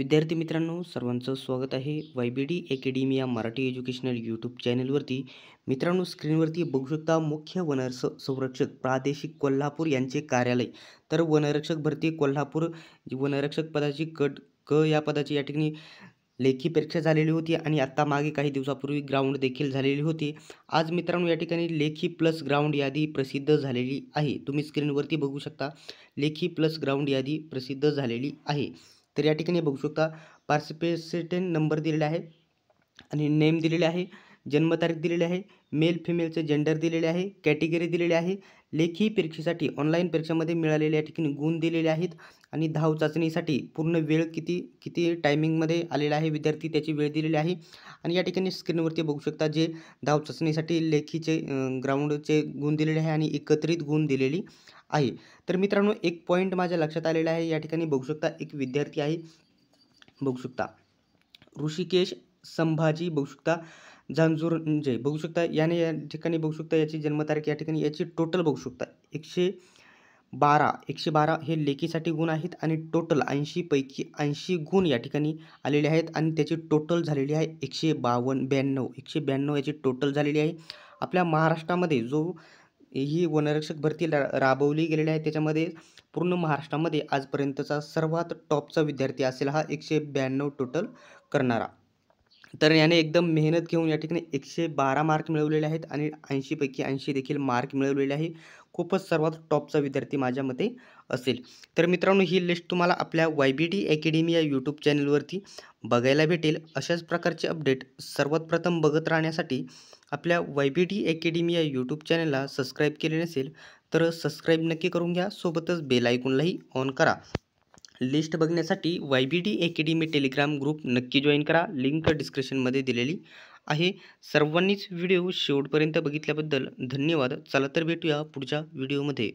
विद्यार्थी मित्रांनो सर्वांचं स्वागत आहे वाय बी डी अकॅडमी या मराठी एज्युकेशनल यूट्यूब चॅनलवरती मित्रांनो स्क्रीनवरती बघू शकता मुख्य वनरस संरक्षक प्रादेशिक कोल्हापूर यांचे कार्यालय तर वनरक्षक भरती कोल्हापूर वनरक्षक पदाची कट क या पदाची या ठिकाणी लेखी परीक्षा झालेली होती आणि आत्ता मागे काही दिवसापूर्वी ग्राउंड देखील झालेली होती आज मित्रांनो या ठिकाणी लेखी प्लस ग्राउंड यादी प्रसिद्ध झालेली आहे तुम्ही स्क्रीनवरती बघू शकता लेखी प्लस ग्राउंड यादी प्रसिद्ध झालेली आहे तर या ठिकाणी बघू शकता पार्सिपेसिटेंट नंबर दिलेला आहे आणि नेम दिलेले आहे जन्मतारीख दिलेली आहे मेल फिमेलचे जेंडर दिलेले आहे कॅटेगरी दिलेली आहे लेखी परीक्षेसाठी ऑनलाईन परीक्षेमध्ये मिळालेल्या ठिकाणी गुण दिलेले आहेत आणि धाव चाचणीसाठी पूर्ण वेळ किती किती टायमिंगमध्ये आलेला आहे विद्यार्थी त्याची वेळ दिलेली आहे आणि या ठिकाणी स्क्रीनवरती बघू शकता जे धाव चाचणीसाठी लेखीचे ग्राउंडचे गुण दिलेले आहे आणि एकत्रित गुण दिलेली आहे तर मित्रांनो एक पॉईंट माझ्या लक्षात आलेला आहे या ठिकाणी बघू शकता एक विद्यार्थी आहे बघू शकता ऋषिकेश संभाजी बघू शकता म्हणजे बघू शकता याने या ठिकाणी बघू शकता याची जन्मतारीख या ठिकाणी याची टोटल बघू शकता एकशे बारा एकशे बारा हे लेखीसाठी गुण आहेत आणि टोटल ऐंशीपैकी ऐंशी गुण या ठिकाणी आलेले आहेत आणि त्याची टोटल झालेली आहे एकशे बावन्न ब्याण्णव एकशे ब्याण्णव याची टोटल झालेली आहे आपल्या महाराष्ट्रामध्ये जो ही वनरक्षक भरती राबवली गेलेली आहे त्याच्यामध्ये पूर्ण महाराष्ट्रामध्ये आजपर्यंतचा सर्वात टॉपचा विद्यार्थी असेल हा एकशे ब्याण्णव टोटल करणारा तर याने एकदम मेहनत घेऊन या ठिकाणी एकशे बारा मार्क मिळवलेले आहेत आणि ऐंशीपैकी ऐंशी देखील मार्क मिळवलेले आहे खूपच सर्वात टॉपचा विद्यार्थी माझ्या मते असेल तर मित्रांनो ही लिस्ट तुम्हाला आपल्या वाय बी डी अकॅडमी या यूट्यूब चॅनलवरती बघायला भेटेल अशाच प्रकारचे अपडेट सर्वात प्रथम बघत राहण्यासाठी आपल्या वाय बी टी अकॅडमी या यूट्यूब चॅनलला सबस्क्राईब केले नसेल तर सबस्क्राईब नक्की करून घ्या सोबतच बेल ऑन करा लिस्ट बघण्यासाठी Y B D academy Telegram group नक्की जॉईन करा लिंक डिस्क्रिप्शनमध्ये दिलेली आहे सर्वांनीच व्हिडिओ शेवटपर्यंत बघितल्याबद्दल धन्यवाद चला तर भेटूया पुढच्या व्हिडिओमध्ये